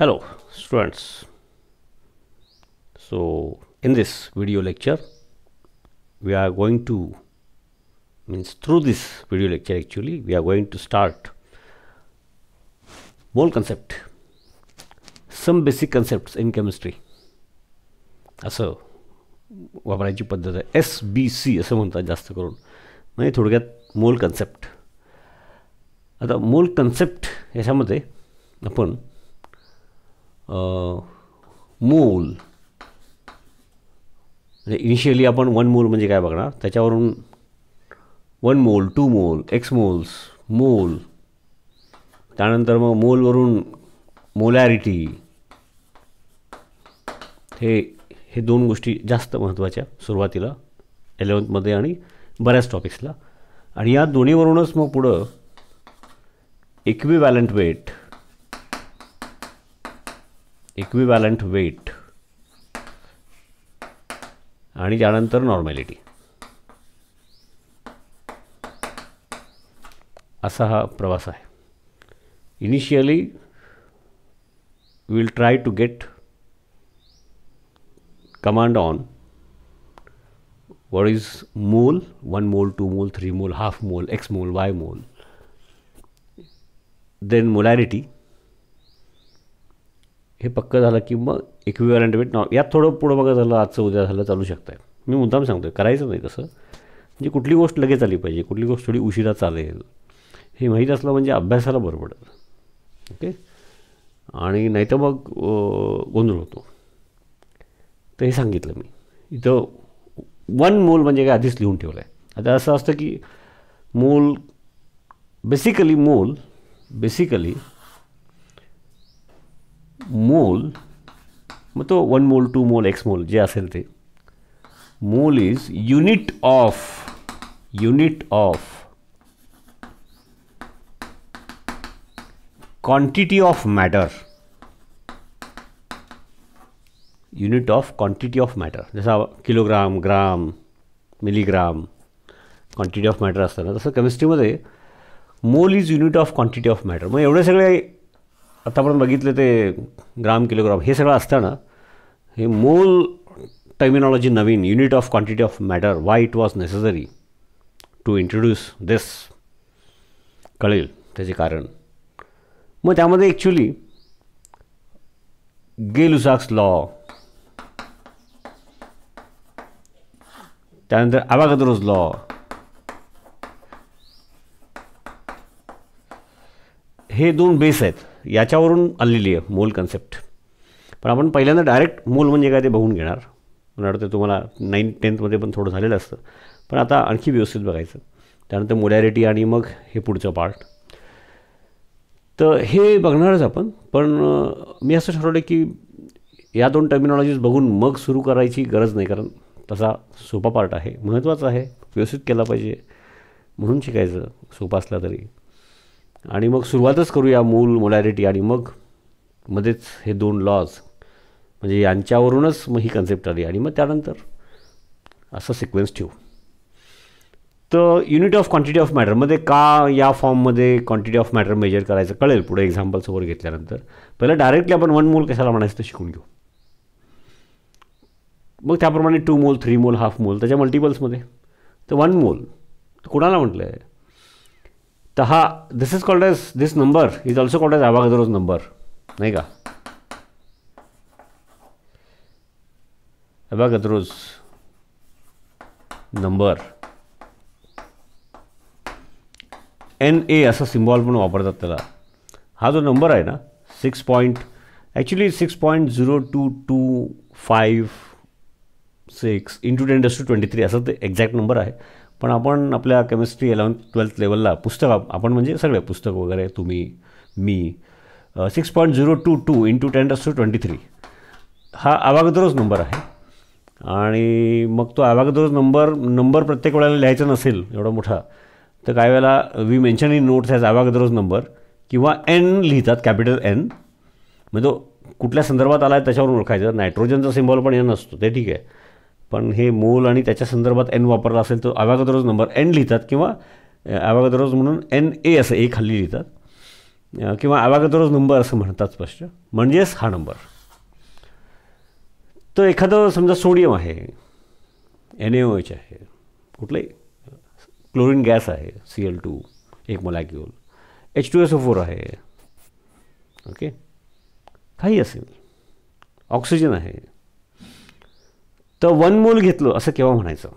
hello students so in this video lecture we are going to means through this video lecture actually we are going to start mole concept some basic concepts in chemistry असं वापरायची पद्धत आहे S B C असं म्हणतात जास्त करून म्हणजे थोडक्यात मोल कन्सेप्ट आता मोल कन्सेप्ट ह्याच्यामध्ये आपण मूल म्हणजे इनिशियली आपण वन मूल म्हणजे काय बघणार त्याच्यावरून वन मोल टू मोल एक्स मोल्स मोल त्यानंतर मग मोलवरून मोलॅरिटी हे हे दोन गोष्टी जास्त महत्त्वाच्या सुरुवातीला एलेवन्थमध्ये आणि बऱ्याच टॉपिक्सला आणि या दोन्हीवरूनच मग पुढं इक्विवॅलंट वेट इक्विवॅलंट वेट आणि त्यानंतर नॉर्मॅलिटी असा हा प्रवास आहे initially will try to get command on what is mole one mole two mole three mole half mole X mole Y mole then molarity हे पक्कं झालं की मग इक्विवलंट वेट नॉ यात थोडं पुढं बघा झालं आजचं उद्या झालं चालू शकतं आहे मी मुद्दाम सांगतो आहे करायचं नाही तसं म्हणजे कुठली गोष्ट लगेच आली पाहिजे कुठली गोष्ट थोडी उशिरा चालेल हे माहीत असलं म्हणजे अभ्यासाला बरं पडतं ओके आणि नाही तर मग गोंधळ होतो तर हे सांगितलं मी इथं वन मोल म्हणजे काय आधीच लिहून ठेवलं आहे आता असं असतं की मोल बेसिकली मोल बेसिकली मोल मग तो वन मोल टू मोल एक्स मोल जे असेल ते mole is unit of unit of quantity of matter unit of quantity of matter जसा kilogram gram milligram quantity of matter असताना तसं केमिस्ट्रीमध्ये mole is unit of quantity of matter मग एवढे सगळे आपण बघितलं ते ग्राम किलोग्राम हे सगळं असताना हे मूल टर्मिनॉलॉजी नवीन unit of quantity of matter why it was necessary to introduce this कळेल त्याचे कारण मग त्यामध्ये ॲक्च्युली गेलुसाक्स लॉ त्यानंतर अवागदरोज लॉ हे दोन बेस आहेत याच्यावरून आलेली आहे मूल कन्सेप्ट पण आपण पहिल्यांदा डायरेक्ट मूल म्हणजे काय ते बघून घेणार मला वाटतं तुम्हाला नाईन टेन्थमध्ये पण थोडं झालेलं असतं पण आता आणखी व्यवस्थित बघायचं त्यानंतर मोडॅरिटी आणि मग हे पुढचं पार्ट तर हे बघणारच आपण पण मी असं ठरवलं की या दोन टर्मिनॉलॉजीज बघून मग सुरू करायची गरज नाही कारण तसा सोपा पार्ट आहे महत्त्वाचा आहे व्यवस्थित केला पाहिजे म्हणून शिकायचं सोपा असला तरी आणि मग सुरुवातच करूया मूल मोलॅरिटी आणि मग मध्येच हे दोन लॉज म्हणजे यांच्यावरूनच मग ही कन्सेप्ट आली आणि मग त्यानंतर असं सिक्वेन्स ठेवू तर युनिट ऑफ क्वांटिटी ऑफ मॅटरमध्ये का या फॉर्ममध्ये क्वांटिटी ऑफ मॅटर मेजर करायचं कळेल पुढे एक्झाम्पलसमोर घेतल्यानंतर पहिलं डायरेक्टली आपण वन मोल कशाला म्हणायचं ते शिकून घेऊ मग त्याप्रमाणे to mole three mole half मोल त्याच्या मल्टिपल्समध्ये तर वन मोल कोणाला म्हटलं आहे this is called as this number is also called as Avogadro's number नहीं का अबागदरोज नंबर एन ए असा सिम्बॉल पण वापरतात त्याला हा जो नंबर आहे ना six point actually six point zero two two five six into ten डस टू ट्वेंटी थ्री असा ते एक्झॅक्ट नंबर आहे पण आपण आपल्या केमिस्ट्री इलेवन्थ ट्वेल्थ लेवलला पुस्तक आपण म्हणजे सगळे पुस्तक वगैरे तुम्ही मी six point zero two two into ten to twenty three हा आवागदरच नंबर आहे आणि मग तो आवागदरच नंबर नंबर प्रत्येक वेळेला लिहायचा नसेल एवढा मोठा तर काही वेळेला we mention in notes as आवागदरच नंबर किंवा एन लिहितात कॅपिटल एन म्हणजे तो कुठल्या संदर्भात आला आहे त्याच्यावरून ओळखायचं नायट्रोजनचा सिम्बॉल पण एन असतो ते ठीक आहे पण हे मोल आणि त्याच्या संदर्भात एन वापरला असेल तर अव्यागदरोज नंबर एन लिहितात किंवा रोज म्हणून एन ए असं ए खाली लिहितात किंवा अव्यागदरोज नंबर असं म्हणतात स्पष्ट म्हणजेच हा नंबर तर एखादं समजा सोडियम आहे एन ए ओ एच आहे कुठलंही क्लोरीन गॅस आहे सी एल टू एक molecule H two S O four आहे ओके काही असेल ऑक्सिजन आहे तर वन मोल घेतलं असं केव्हा म्हणायचं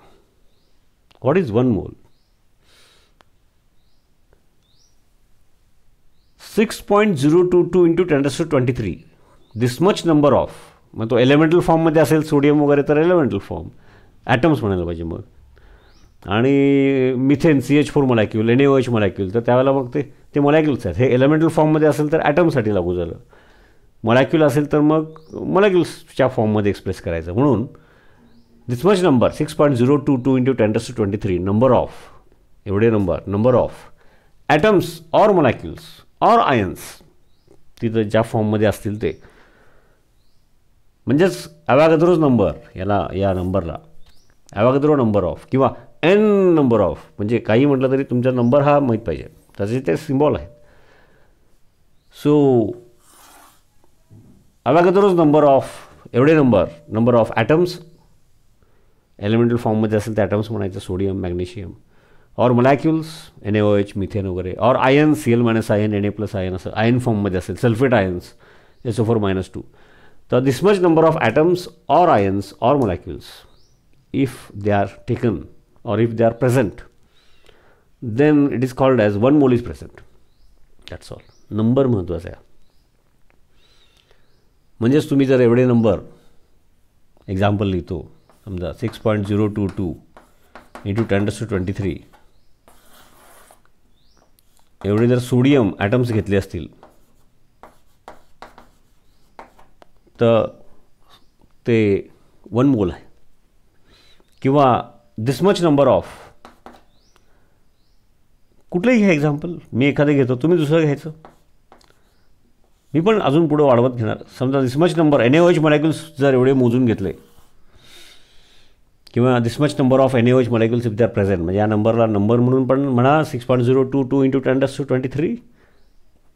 what is one mole six point zero two two into to twenty three this much number of मग तो एलिमेंटल फॉर्ममध्ये असेल सोडियम वगैरे तर एलिमेंटल फॉर्म ॲटम्स म्हणायला पाहिजे मग आणि methane C H four molecule N H तर त्यावेळेला मग ते ते मलायक्यूल्स आहेत हे एलिमेंटल फॉर्ममध्ये असेल तर ॲटमसाठी लागू झालं मॉलॅक्युल असेल तर मग मॉलॅक्युल्सच्या फॉर्ममध्ये एक्सप्रेस करायचं म्हणून this much to 6.022 into to twenty three number of एवढे number number of atoms or molecules or ions तिथं ज्या फॉर्ममध्ये असतील ते म्हणजेच अवॅगद्रोज नंबर याला या नंबरला अवॅगद्रो नंबर ऑफ किंवा एन नंबर ऑफ म्हणजे काही म्हटलं तरी तुमचा नंबर हा माहीत पाहिजे त्याचे ते सिम्बॉल आहे सो अवॅगद्रोज नंबर ऑफ एवढे number number of atoms elemental फॉर्ममध्ये असेल तर ॲटम्स म्हणायचं सोडियम मॅग्नेशियम और molecules N A O H methane वगैरे और ion C L minus ion N A plus ion असं आयन फॉर्ममध्ये असेल sulphate ions O four minus two तर this much number of atoms or ions or molecules if they are taken or if they are present then it is called as one mole is present that's all number महत्त्वाचा आहे म्हणजेच तुम्ही जर एवढे number example लिहितो समजा six point zero two two into to twenty three एवढे जर सोडियम ॲटम्स घेतले असतील तर ते वन मोल आहे किंवा दिस मच नंबर ऑफ कुठलंही घ्या एक्झाम्पल मी एखादं घेतो तुम्ही दुसरं घ्यायचं मी पण अजून पुढं वाढवत घेणार समजा this much number N H molecules जर एवढे मोजून घेतले किंवा this much number of N H molecules if they are present म्हणजे या नंबरला नंबर म्हणून पण म्हणा six point zero two two into ten डस टू ट्वेंटी थ्री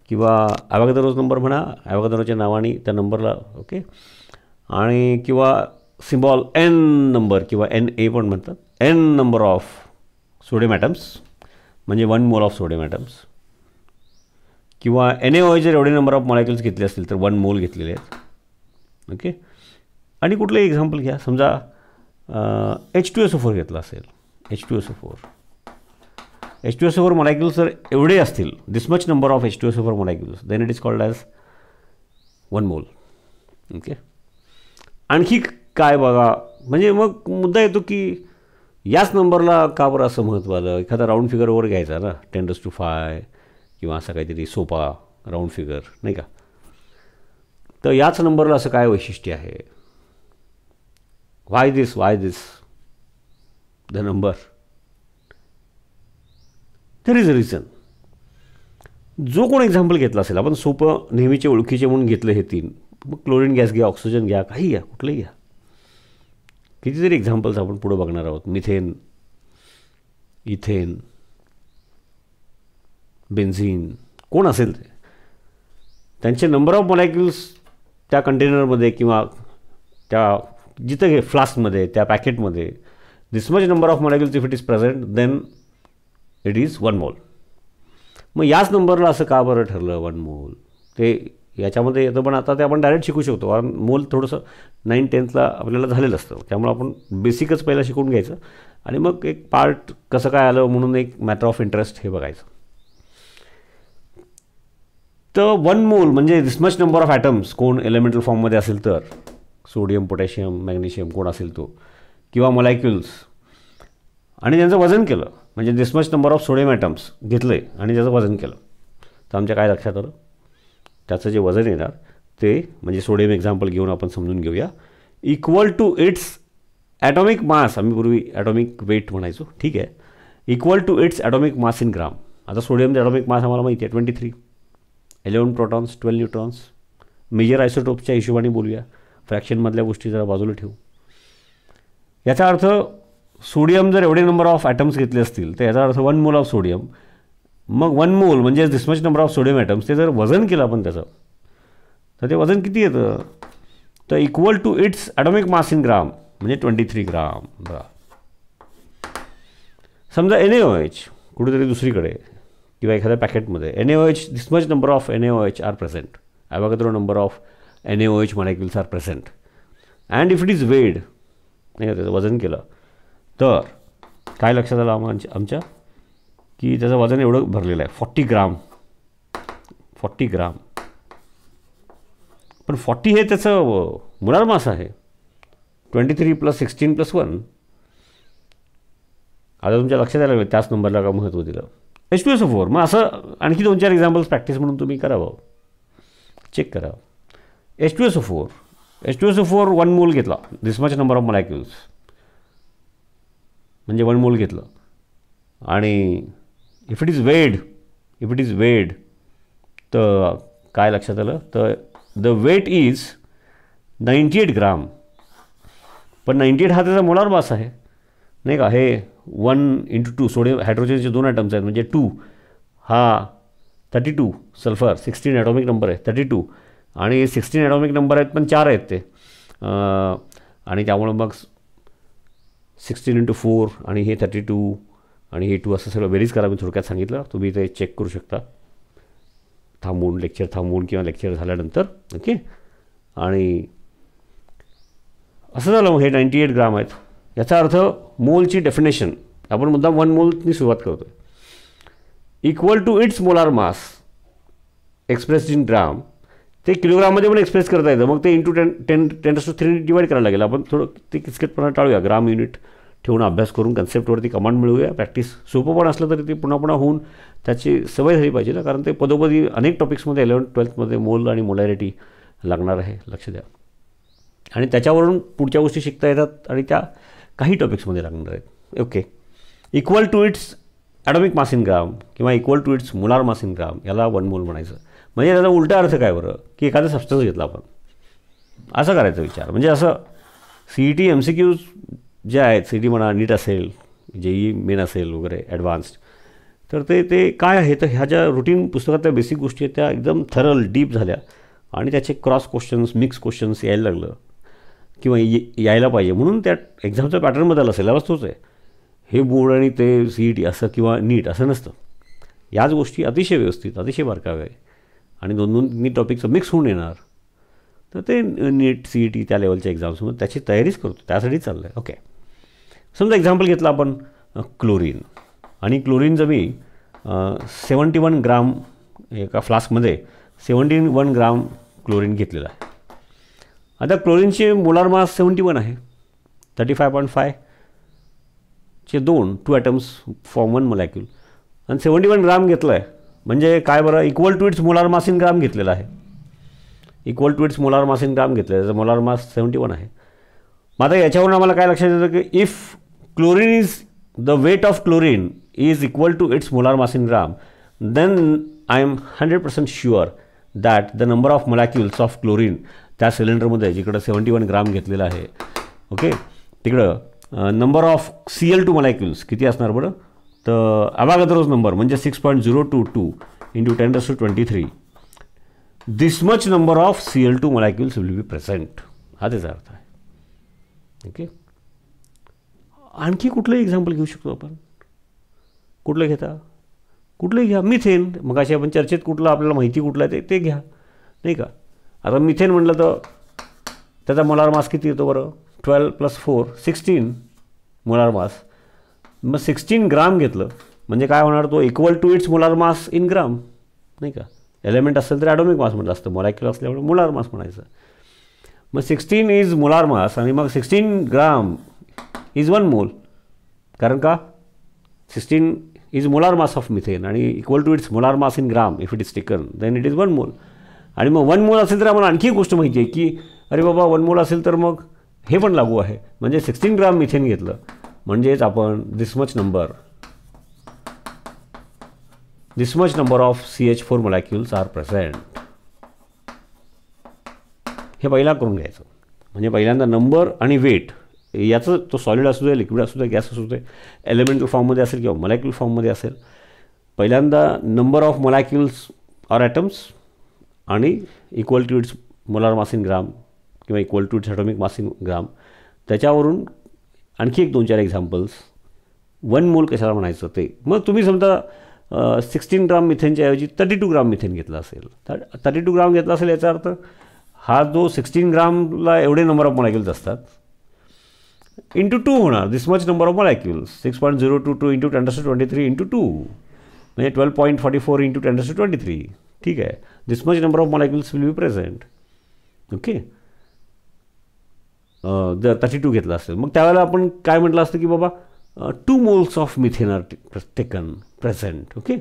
किंवा ॲवॅगदरोज नंबर म्हणा ॲवॅगदरोच्या नावाने त्या नंबरला ओके आणि किंवा सिम्बॉल एन नंबर किंवा एन ए पण म्हणतात N number of sodium atoms म्हणजे वन मोल ऑफ सोडियम मॅटम्स किंवा एन ए जर एवढे नंबर ऑफ मॉलिक्युल्स घेतले असतील तर वन मोल घेतलेले आहेत ओके आणि कुठलंही एक्झाम्पल घ्या समजा H two S O four घेतला असेल H two S O four H two S O four molecules जर एवढे असतील this much number of H two S O four then it is called as one mole okay आणखी काय बघा म्हणजे मग मुद्दा येतो की याच नंबरला का बरं असं महत्त्व एखादा राऊंड फिगर वगैरे घ्यायचा ना टेंडर्स टू फाय किंवा असा काहीतरी सोपा राऊंड फिगर नाही का तर याच नंबरला असं काय वैशिष्ट्य आहे why this, why this, the number. There is a reason. जो कोण एक्झाम्पल घेतला असेल आपण सोपं नेहमीचे ओळखीचे म्हणून घेतलं हे तीन मग क्लोरीन गॅस घ्या ऑक्सिजन घ्या काही घ्या कुठलंही घ्या कितीतरी एक्झाम्पल्स आपण पुढं बघणार आहोत मिथेन इथेन बेन्झिन कोण असेल ते त्यांचे नंबर ऑफ मॉलॅक्युल्स त्या कंटेनरमध्ये किंवा त्या जिथं फ्लास्कमध्ये त्या पॅकेटमध्ये this much number of molecules if it is present then it is one mole मग याच नंबरला असं का बरं ठरलं वन मोल ते याच्यामध्ये येतं पण आता ते आपण डायरेक्ट शिकू शकतो कारण मोल थोडंसं नाईन टेन्थला आपल्याला झालेलं असतं त्यामुळे आपण बेसिकच पहिला शिकून घ्यायचं आणि मग एक पार्ट कसं काय आलं म्हणून एक मॅटर ऑफ इंटरेस्ट हे बघायचं तर वन मोल म्हणजे this much number of atoms कोण एलिमेंटल फॉर्ममध्ये असेल तर सोडियम पोटॅशियम मॅग्नेशियम कोण असेल तो किंवा मलायक्युल्स आणि त्यांचं वजन केलं म्हणजे much number of sodium atoms आहे आणि त्याचं वजन केलं तर आमच्या काय लक्षात आलं त्याचं जे वजन येणार ते म्हणजे सोडियम एक्झाम्पल घेऊन आपण समजून घेऊया equal to its atomic mass आम्ही पूर्वी ॲटॉमिक वेट म्हणायचो ठीक आहे equal to its atomic mass in gram आता सोडियमचा ॲटॉमिक मास आम्हाला माहिती आहे twenty three eleven protons twelve neutrons major आयसोटोपच्या हिशोबाने बोलूया फ्रॅक्शनमधल्या गोष्टी जरा बाजूला ठेवू याचा अर्थ सोडियम जर एवढे नंबर ऑफ ॲटम्स घेतले असतील तर याचा earth one mole of sodium मग वन मोल म्हणजे this much number of sodium atoms ते जर वजन केलं आपण त्याचं तर ते वजन किती येतं तर equal to its atomic mass in gram म्हणजे ट्वेंटी थ्री ग्राम बरा समजा एन ए ओ एच कुठेतरी दुसरीकडे किंवा एखाद्या पॅकेटमध्ये N A O H this much number of N A O H are present Avogadro number of N A O H molecules are present. And if it is weighed नाही का त्याचं वजन केलं तर काय लक्षात आलं आम्हाला आमच्या की त्याचं वजन एवढं भरलेलं आहे फॉर्टी ग्राम फॉर्टी ग्राम पण फॉर्टी हे त्याचं मुणार मास आहे twenty three plus sixteen plus one आता तुमच्या लक्षात आलं त्याच नंबरला का महत्त्व दिलं H two S O four मग असं आणखी दोन चार एक्झाम्पल्स प्रॅक्टिस म्हणून तुम्ही करावं चेक करावं H two S O four H two S O four one mole घेतला मच नंबर ऑफ मलायक्युल्स म्हणजे वन मोल घेतलं आणि if it is weighed if it is weighed तर काय लक्षात आलं तर the weight is ninety eight gram पण नाईंटी एट हा त्याचा मोलार मास आहे नाही का हे वन इंटू टू सोडियम हायड्रोजनचे दोन ॲटम्स आहेत म्हणजे टू हा thirty two sulphur sixteen atomic number आहे थर्टी टू आणि सिक्स्टीन ॲटॉमिक नंबर आहेत पण चार आहेत ते आणि त्यामुळं मग सिक्स्टीन इंटू फोर आणि हे थर्टी टू आणि हे टू असं सगळं बेरीज करा मी थोडक्यात सांगितलं तुम्ही ते चेक करू शकता थांबून लेक्चर थांबून किंवा लेक्चर झाल्यानंतर ओके आणि असं झालं मग हे नाईंटी एट ग्राम आहेत याचा अर्थ मोलची डेफिनेशन आपण मुद्दा वन मोलनी सुरुवात करतो equal to its molar mass express in gram ते किलोग्राममध्ये पण एक्सप्रेस करता येतं मग ते into ten ten ten to three divide करायला लागेल आपण थोडं ते किचकटपणा टाळूया ग्राम युनिट ठेवून अभ्यास करून कन्सेप्टवरती कमांड मिळूया प्रॅक्टिस सोपं पण असलं तरी ते पुन्हा पुन्हा होऊन त्याची सवय झाली पाहिजे ना कारण ते पदोपदी अनेक टॉपिक्समध्ये इलेवन ट्वेल्थमध्ये मोल आणि मोलॅरिटी लागणार आहे लक्ष द्या आणि त्याच्यावरून पुढच्या गोष्टी शिकता येतात आणि त्या काही टॉपिक्समध्ये लागणार आहेत okay equal to it's mass in gram किंवा equal to its molar gram याला वन मोल म्हणायचं म्हणजे त्याचा उलटा अर्थ काय बरं की एखादा सबस्टन्स घेतला आपण असं करायचा विचार म्हणजे असं C E T M C Qs जे आहेत सी टी म्हणा नीट असेल जे ई मेन असेल वगैरे ॲडव्हान्स्ड तर ते ते काय आहे तर ह्या ज्या रुटीन पुस्तकातल्या बेसिक गोष्टी आहेत त्या एकदम थरल डीप झाल्या आणि त्याचे क्रॉस क्वेश्चन्स मिक्स क्वेश्चन्स यायला लागलं किंवा यायला पाहिजे म्हणून त्या एक्झामचा पॅटर्न असेल सिलेबस तोच आहे हे बोर्ड आणि ते सी ई टी असं किंवा नीट असं नसतं याच गोष्टी अतिशय व्यवस्थित अतिशय बारकाव्या आहे आणि दोन दोन तिन्ही टॉपिकचं मिक्स होऊन येणार तर ते नीट सी ई टी त्या लेवलच्या एक्झाम्समध्ये त्याची तयारीच करतो त्यासाठी चाललं आहे ओके समजा एक्झाम्पल घेतला आपण क्लोरीन आणि क्लोरीनचं मी सेवन्टी वन ग्राम एका फ्लास्कमध्ये सेवन्टी वन ग्राम क्लोरीन घेतलेलं आहे आता क्लोरीनचे मोलार मास सेवन्टी वन आहे थर्टी फाय पॉईंट फायचे चे दोन two atoms form one molecule आणि सेवन्टी वन ग्राम घेतलं आहे म्हणजे काय बरं equal to its molar in gram घेतलेला आहे इक्वल ट्विट्स मोलार मासिन ग्राम घेतलेलं त्याचं मोलार मास सेवन्टी वन आहे मात्र याच्यावरून आम्हाला काय लक्षात येतं की if chlorine is the weight of chlorine is equal to its molar mass in gram then I am hundred percent sure that the number of molecules of chlorine त्या सिलेंडरमध्ये जिकडं सेवन्टी वन ग्राम घेतलेला आहे ओके तिकडं number of C L two molecules किती असणार बरं तर नंबर म्हणजे six point two two number two 6.022 to twenty three this much number of C L two molecules will be present हा त्याचा अर्थ आहे ओके आणखी कुठलंही एक्झाम्पल घेऊ शकतो आपण कुठलं घेता कुठलंही घ्या मिथेन मग अशी आपण चर्चेत कुठलं आपल्याला माहिती कुठलं आहे ते ते घ्या नाही का आता मिथेन म्हटलं तर त्याचा मोलार मास किती येतो बरं twelve plus four sixteen molar mass मग सिक्स्टीन ग्राम घेतलं म्हणजे काय होणार तो equal to its molar mass in gram नाही का एलिमेंट असेल तर ॲडोमिक मास म्हटलं असतं मॉलॅक्युलर असल्यामुळे मुलार मास म्हणायचं मग सिक्स्टीन इज मुलार मास आणि मग sixteen gram is one mole कारण का sixteen is molar mass of methane आणि equal to its molar mass in gram if it is taken then it is one mole आणि मग वन मोल असेल तर आम्हाला आणखी एक गोष्ट माहिती आहे की अरे बाबा वन मोल असेल तर मग हे पण लागू आहे म्हणजे सिक्स्टीन ग्राम मिथेन घेतलं म्हणजेच आपण this much number this much number of C H four molecules are present हे पहिला करून घ्यायचं म्हणजे पहिल्यांदा नंबर आणि वेट याचं तो सॉलिड असू दे लिक्विड असू दे गॅस असू दे एलिमेंटल फॉर्ममध्ये असेल किंवा मोलॅक्युल फॉर्ममध्ये असेल पहिल्यांदा number of molecules or atoms आणि equal to its molar mass in gram किंवा इक्वल टू इट्स ॲटॉमिक मासिन ग्राम त्याच्यावरून आणखी एक दोन चार एक्झाम्पल्स वन मोल कशाला म्हणायचं ते मग तुम्ही समजा सिक्स्टीन ग्राम मिथेनच्या ऐवजी थर्टी टू ग्राम मिथेन घेतला असेल थर्टी टू ग्राम घेतला असेल याचा अर्थ हा जो सिक्स्टीन ग्रामला एवढे नंबर ऑफ मॉलॅक्युल्स असतात इंटू टू होणार this much number of molecules six point zero two two into tenders twenty three into two म्हणजे twelve point forty four into tenders twenty three ठीक आहे this much number of molecules will be present okay जर thirty two घेतला असेल मग त्यावेळेला आपण काय म्हटलं असतं की बाबा two moles of methane are taken present okay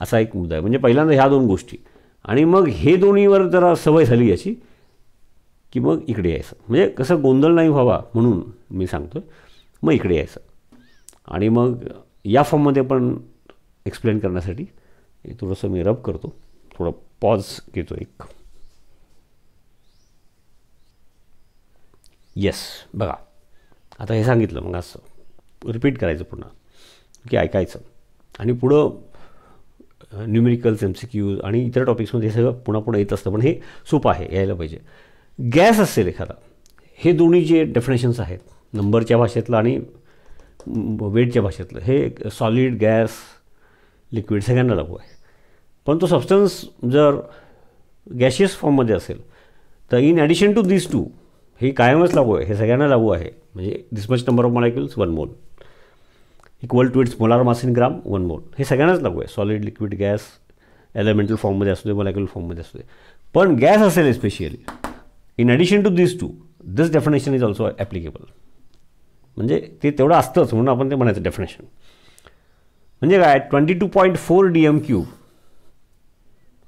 असा एक मुद्दा आहे म्हणजे पहिल्यांदा ह्या दोन गोष्टी आणि मग हे दोन्हीवर जरा सवय झाली याची की मग इकडे यायचं म्हणजे कसं गोंधळ नाही व्हावा म्हणून मी सांगतो मग इकडे यायचं आणि मग या फॉर्ममध्ये पण एक्सप्लेन करण्यासाठी थोडंसं मी रब करतो थोडं पॉज घेतो एक येस बघा आता हे सांगितलं मग असं रिपीट करायचं पुन्हा की ऐकायचं आणि पुढं न्युमेरिकल्स एम सी क्यूज आणि इतर टॉपिक्समध्ये हे सगळं पुन्हा पुढं येत असतं पण हे सोपं आहे यायला पाहिजे गॅस असेल एखादा हे दोन्ही जे डेफिनेशन्स आहेत नंबरच्या भाषेतलं आणि वेटच्या भाषेतलं हे सॉलिड गॅस लिक्विड सगळ्यांना लागू आहे पण तो सबस्टन्स जर गॅशियस फॉर्ममध्ये असेल तर in addition to this to ही कायमच लागू आहे हे सगळ्यांना लागू आहे म्हणजे this much number of molecules one mole equal to its molar mass in gram one mole हे सगळ्यांनाच लागू आहे सॉलिड लिक्विड गॅस एलिमेंटल फॉर्ममध्ये असू दे मॉलिक्युल फॉर्ममध्ये असू दे पण गॅस असेल specially in addition to this to this definition is also applicable म्हणजे ते तेवढं असतंच म्हणून आपण ते म्हणायचं डेफिनेशन म्हणजे काय twenty two point four D M cube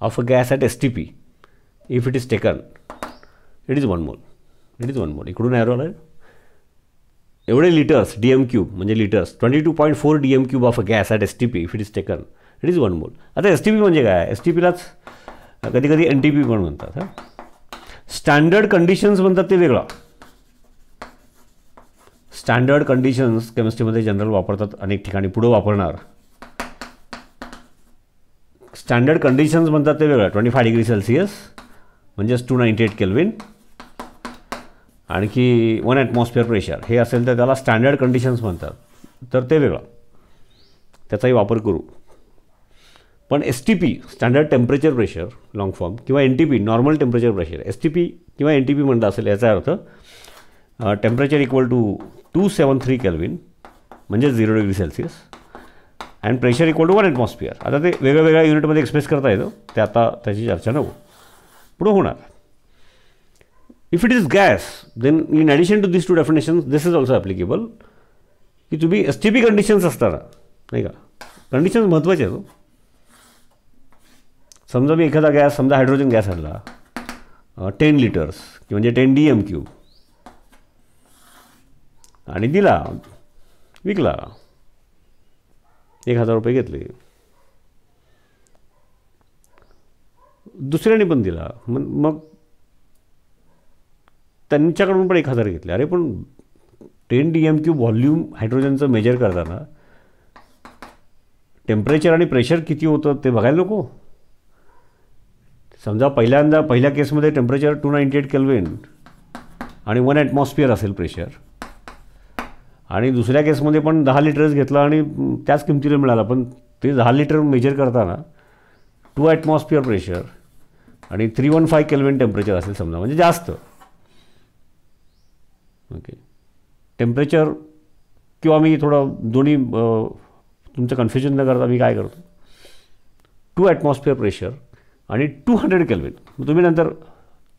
of a gas at S T P if it is taken it is one mole it is one mole इकडून ॲरो आला एवढे लिटर्स डी एम क्यूब म्हणजे litres twenty two point four D M cube of a gas at S T P if it is taken it is one mole आता S T P म्हणजे काय S T पीलाच कधी कधी N T P पण म्हणतात हां standard conditions म्हणतात ते वेगळा स्टँडर्ड कंडिशन्स केमिस्ट्रीमध्ये जनरल वापरतात अनेक ठिकाणी पुढं वापरणार स्टँडर्ड कंडिशन्स म्हणतात ते वेगळं ट्वेंटी फाय डिग्री सेल्सिअस म्हणजेच टू नाईंटी एट केल्विन आणखी वन ॲटमॉस्फिअर प्रेशर हे असेल तर त्याला स्टँडर्ड कंडिशन्स म्हणतात तर ते वेगळं त्याचाही वापर करू पण S T P standard temperature pressure long form किंवा N T P normal temperature pressure S T P किंवा एन टी पी म्हणता असेल याचा अर्थ temperature equal to two seven three kelvin म्हणजे zero degree Celsius and pressure equal to one atmosphere आता ते वेगळ्या वेगळ्या युनिटमध्ये एक्सप्रेस करता येतं ते आता त्याची चर्चा नको पुढं होणार if it is gas then in addition to this to definition this is also applicable की तुम्ही एस टी पी कंडिशन्स असतात नाही का कंडिशन्स महत्त्वाचे आहेत हो. समजा मी एखादा गॅस समजा हायड्रोजन गॅस आणला टेन लिटर्स की म्हणजे टेन डी एम क्यू आणि दिला विकला एक हजार रुपये घेतले दुसऱ्याने पण दिला मग मग त्यांच्याकडून पण एक हजार घेतले अरे पण ten D M cube volume हायड्रोजनचं मेजर करताना टेम्परेचर आणि प्रेशर किती होतं ते बघायला नको समजा पहिल्यांदा पहिल्या केसमध्ये temperature two ninety eight kelvin आणि वन ॲटमॉस्फिअर असेल प्रेशर आणि दुसऱ्या केसमध्ये पण दहा लिटरच घेतला आणि त्याच किमतीला मिळाला पण ते दहा लिटर मेजर करताना टू ॲटमॉस्फिअर प्रेशर आणि three one five kelvin temperature असेल समजा म्हणजे जास्त ओके टेम्परेचर किंवा मी थोडं दोन्ही तुमचं कन्फ्युजन न करता मी काय करतो टू ॲटमॉस्फिअर प्रेशर आणि टू हंड्रेड केल्विन तुम्ही नंतर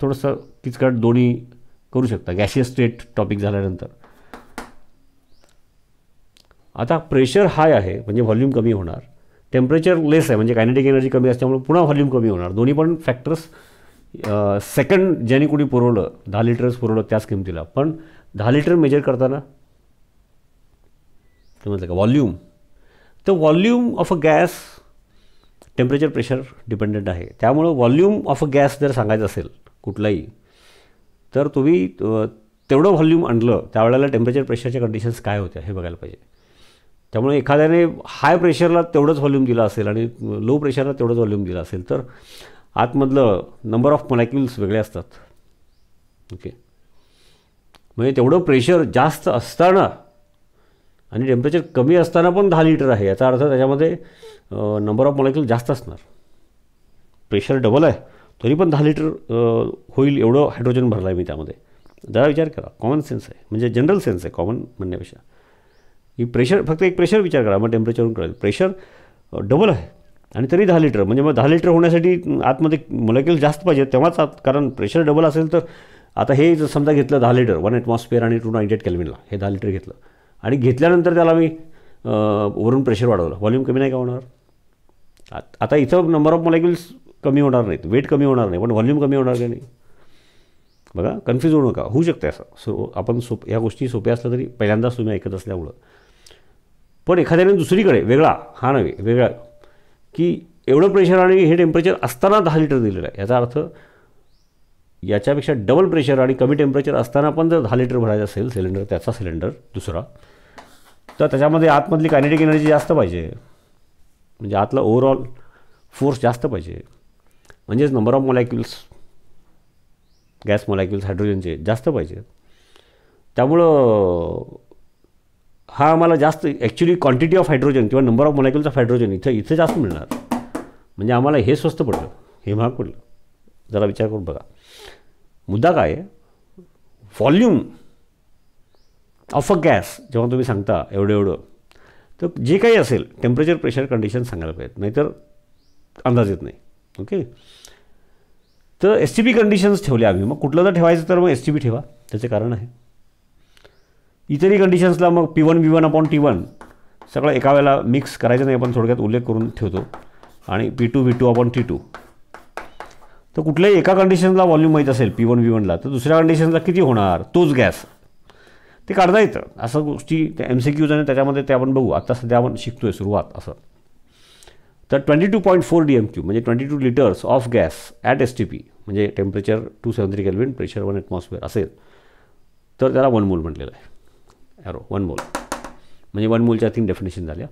थोडंसं किचकट दोन्ही करू शकता गॅशियस स्टेट टॉपिक झाल्यानंतर आता प्रेशर हाय आहे म्हणजे व्हॉल्यूम कमी होणार टेम्परेचर लेस आहे म्हणजे कायनेटिक एनर्जी कमी असल्यामुळे पुन्हा व्हॉल्यूम कमी होणार दोन्ही पण फॅक्टर्स सेकंड ज्याने कुणी पुरवलं दहा लिटर्स पुरवलं त्याच किमतीला पण दहा लिटर मेजर करताना म्हटलं का वॉल्यूम तर volume of a gas temperature pressure dependent आहे त्यामुळं वॉल्यूम ऑफ अ गॅस जर सांगायचं असेल कुठलाही तर तुम्ही तेवढं व्हॉल्यूम आणलं त्यावेळेला टेम्परेचर प्रेशरच्या कंडिशन्स काय होत्या हे बघायला पाहिजे त्यामुळे एखाद्याने हाय प्रेशरला तेवढंच व्हॉल्यूम दिलं असेल आणि लो प्रेशरला तेवढंच व्हॉल्यूम दिला असेल तर आतमधलं नंबर ऑफ मॉलॅक्युल्स वेगळे असतात ओके म्हणजे तेवढं प्रेशर जास्त असताना आणि टेम्परेचर कमी असताना पण दहा लिटर आहे याचा अर्थ त्याच्यामध्ये नंबर ऑफ मॉलिक्युल जास्त असणार प्रेशर डबल आहे तरी पण दहा लिटर होईल एवढं हायड्रोजन भरला आहे मी त्यामध्ये जरा विचार करा कॉमन सेन्स आहे म्हणजे जनरल सेन्स आहे कॉमन म्हणण्यापेक्षा ही प्रेशर फक्त एक प्रेशर विचार करा मग टेम्परेचरवरून कळेल प्रेशर डबल आहे आणि तरी दहा लिटर म्हणजे मग दहा लिटर होण्यासाठी आतमध्ये मोलेक्युल जास्त पाहिजे तेव्हाच आत कारण प्रेशर डबल असेल तर आता हे जर समजा घेतलं दहा लिटर वन ॲटमॉस्फिअर आणि टू नाईन्टी एट हे दहा लिटर घेतलं आणि घेतल्यानंतर त्याला मी वरून प्रेशर वाढवलं व्हॉल्यूम कमी नाही का होणार आता इथं नंबर ऑफ मॉलेक्युल्स कमी होणार नाहीत वेट कमी होणार नाही पण व्हॉल्यूम कमी होणार का नाही बघा कन्फ्यूज होऊ नका होऊ शकते असं सो आपण सोप ह्या गोष्टी सोप्या असल्या तरी पहिल्यांदाच तुम्ही ऐकत असल्यामुळं पण एखाद्याने दुसरीकडे वेगळा हा नव्हे वेगळा की एवढं प्रेशर आणि हे टेम्परेचर असताना दहा लिटर दिलेलं आहे याचा अर्थ याच्यापेक्षा डबल प्रेशर आणि कमी टेम्परेचर असताना पण जर दहा लिटर भरायचं असेल सिलेंडर त्याचा सिलेंडर दुसरा तर त्याच्यामध्ये आतमधली कायनेटिक एनर्जी जास्त पाहिजे म्हणजे आतला ओवरऑल फोर्स जास्त पाहिजे म्हणजेच number of molecules gas molecules हायड्रोजनचे जास्त पाहिजे त्यामुळं हा आम्हाला जास्त ॲक्च्युली क्वांटिटी ऑफ हायड्रोजन किंवा number of molecules of hydrogen इथं इथं जास्त मिळणार म्हणजे आम्हाला हे स्वस्त पडलं हे महाग पडलं जरा विचार करून बघा मुद्दा काय व्हॉल्यूम ऑफ अ गॅस जेव्हा तुम्ही सांगता एवढं एवढं तर जे काही असेल टेम्परेचर प्रेशर कंडिशन सांगायला पाहिजेत नाहीतर अंदाज येत नाही ओके तर एस टी बी कंडिशन्स ठेवले आम्ही मग कुठलं जर ठेवायचं तर मग एस टी बी ठेवा त्याचं कारण आहे इतरही कंडिशन्सला मग P one V one upon T one सगळं एका वेळेला मिक्स करायचं नाही आपण थोडक्यात उल्लेख करून ठेवतो आणि P two V two upon T two तर कुठल्याही एका कंडिशनला वॉल्यूम माहीत असेल पी वन व्ही वनला तर दुसऱ्या कंडिशनला किती होणार तोच गॅस ते काढता येतं असं गोष्टी त्या एम सी क्यूज आणि त्याच्यामध्ये ते आपण बघू आत्ता सध्या आपण शिकतो आहे सुरुवात असं तर twenty two point four D M cube म्हणजे twenty two litres of gas at S T P म्हणजे temperature two seven three kelvin pressure one atmosphere असेल तर त्याला वन मोल म्हटलेलं आहे ॲरो वन मोल म्हणजे वन मोलच्या तीन डेफिनेशन झाल्या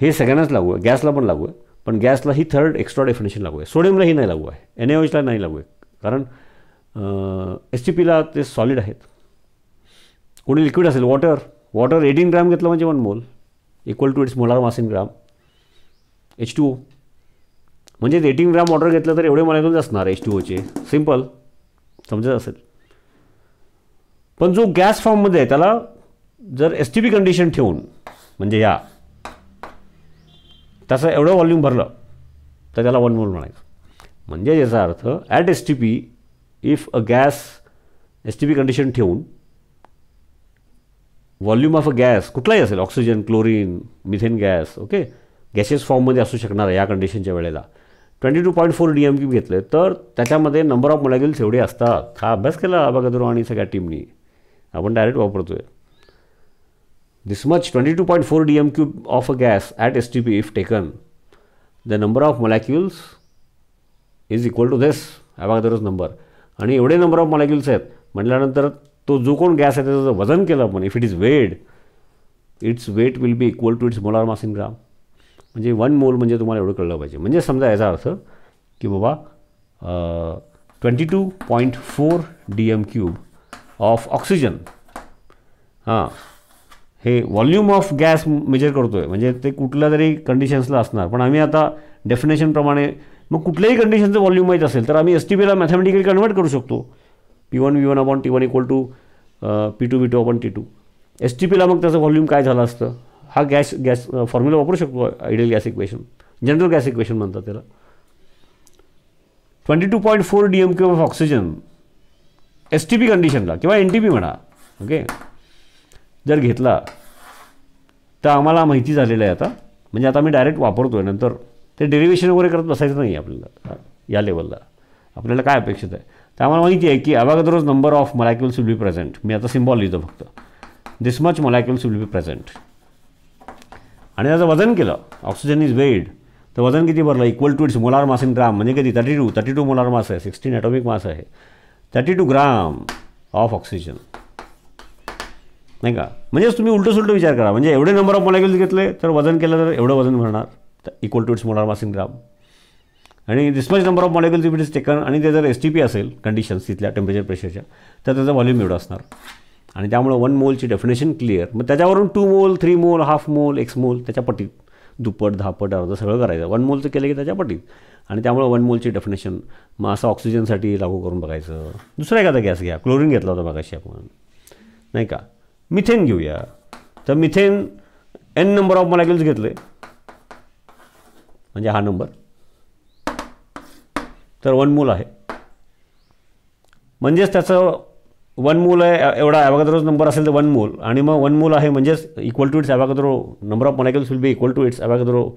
हे सगळ्यांनाच लागू आहे गॅसला पण लागू आहे पण गॅसला ही थर्ड एक्स्ट्रा डेफिनेशन लागू आहे सोडियमला ही नाही लागू आहे एन ए नाही लागू आहे कारण एस टी पीला ते सॉलिड आहेत कोणी लिक्विड असेल वॉटर वॉटर एटीन ग्रॅम घेतलं म्हणजे one mole equal to its molar mass in gram H two O म्हणजे एटीन ग्रॅम वॉटर घेतलं तर एवढे मॉलिक्युल्स असणार एच टू ओचे सिम्पल समजत असेल पण जो गॅस फॉर्ममध्ये आहे त्याला जर एस टी पी कंडिशन ठेवून म्हणजे या त्याचं एवढं वॉल्यूम भरलं तर त्याला वन मोल म्हणायचं म्हणजे याचा अर्थ at S T P if a gas S T P condition ठेवून वॉल्यूम ऑफ अ गॅस कुठलाही असेल oxygen chlorine methane gas okay gases फॉर्ममध्ये असू शकणार आहे या कंडिशनच्या वेळेला twenty two point four D M cube घेतले तर त्याच्यामध्ये नंबर ऑफ मोलॅक्युल्स एवढे असतात हा अभ्यास केला अबागदरो आणि सगळ्या टीमनी आपण डायरेक्ट वापरतो आहे This much 22.4 dm cube of a gas at STP if taken, the number of molecules is equal to this Avogadro's number आणि एवढे नंबर ऑफ मॉलिक्युल्स आहेत म्हटल्यानंतर तो जो कोण गॅस आहे त्याचं वजन केलं आपण if it is weighed its weight will be equal to its molar mass in gram म्हणजे वन मोल म्हणजे तुम्हाला एवढं कळलं पाहिजे म्हणजे समजा याचा अर्थ की बाबा twenty two point four D M cube of oxygen हां हे वॉल्यूम ऑफ गॅस मेजर करतो आहे म्हणजे ते कुठल्या तरी कंडिशन्सला असणार पण आम्ही आता डेफिनेशनप्रमाणे मग कुठल्याही कंडिशनचं व्हॉल्यूम माहीत असेल तर आम्ही एस टी पीला मॅथमॅटिकली कन्वर्ट करू शकतो P one V one upon T one equal to P two V two upon T two S T पीला मग त्याचं व्हॉल्यूम काय झालं असतं हा गॅस गॅस फॉर्म्युला वापरू शकतो ideal gas equation general gas equation म्हणतात त्याला twenty two point four D M cube of oxygen S T P कंडिशनला किंवा एन टी पी म्हणा ओके जर घेतला तर आम्हाला माहिती झालेलं आहे आता म्हणजे आता मी डायरेक्ट वापरतो आहे नंतर ते डेरिव्हेशन वगैरे करत बसायचं नाही आपल्याला या लेवलला आपल्याला काय अपेक्षित आहे तर आम्हाला माहिती आहे की Avogadro's number of molecules will be present मी आता सिम्बॉल लिहितो फक्त this much molecules will be present आणि त्याचं वजन केलं ऑक्सिजन इज वेड तर वजन किती भरलं equal to its molar mass in gram म्हणजे किती thirty two thirty two molar mass आहे सिक्स्टीन ॲटॉमिक मास आहे thirty two gram of oxygen नाही का म्हणजेच तुम्ही उलटं सुलटं विचार करा म्हणजे एवढे नंबर ऑफ मॉलेक्युल्स घेतले तर वजन केलं तर एवढं वजन भरणार तर equal to its molar mass in gram आणि this much number of molecules if it is taken आणि ते जर एस टी पी असेल कंडिशन्स तिथल्या टेम्परेचर प्रेशरच्या तर त्याचा व्हॉल्यूम एवढं असणार आणि त्यामुळे वन मोलची डेफिनेशन क्लिअर मग त्याच्यावरून to mole three mole half mole X मोल त्याच्या पटीत दुप्पट दहापट अर्धं सगळं करायचं वन मोलचं केलं की त्याच्या पटीत आणि त्यामुळे वन मोलची डेफिनेशन मग असं ऑक्सिजनसाठी लागू करून बघायचं दुसरा एखादा गॅस घ्या क्लोरीन घेतला होता बघाशी आपण नाही का मिथेन घेऊया तर methane N number of molecules घेतले म्हणजे हा नंबर तर मूल आहे म्हणजेच त्याचं मूल आहे एवढा ॲवागद्रोज नंबर असेल तर मूल आणि मग मूल आहे म्हणजेच equal to its Avogadro number of molecules will be equal to its Avogadro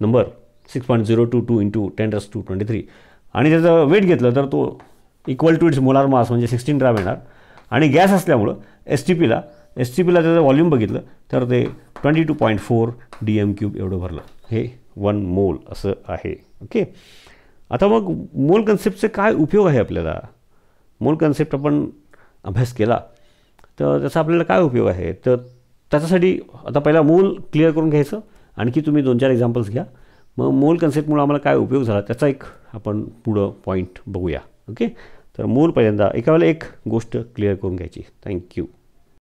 number six point zero two two into ten raise to twenty three आणि त्याचं वेट घेतलं तर तो equal to its molar mass म्हणजे sixteen gram येणार आणि gas असल्यामुळं S T पीला एस सी पीला त्याचं वॉल्यूम बघितलं तर ते twenty two point four D M cube एवढं भरलं हे वन मोल असं आहे ओके आता मग मोल कन्सेप्टचे काय उपयोग आहे आपल्याला मोल कन्सेप्ट आपण अभ्यास केला तर त्याचा आपल्याला काय उपयोग आहे तर त्याच्यासाठी आता पहिला मोल क्लिअर करून घ्यायचं आणखी तुम्ही दोन चार एक्झाम्पल्स घ्या मग मोल कन्सेप्टमुळे आम्हाला काय उपयोग झाला त्याचा एक आपण पुढं पॉईंट बघूया ओके तर मोल पहिल्यांदा एका वेळेला एक गोष्ट क्लिअर करून घ्यायची थँक्यू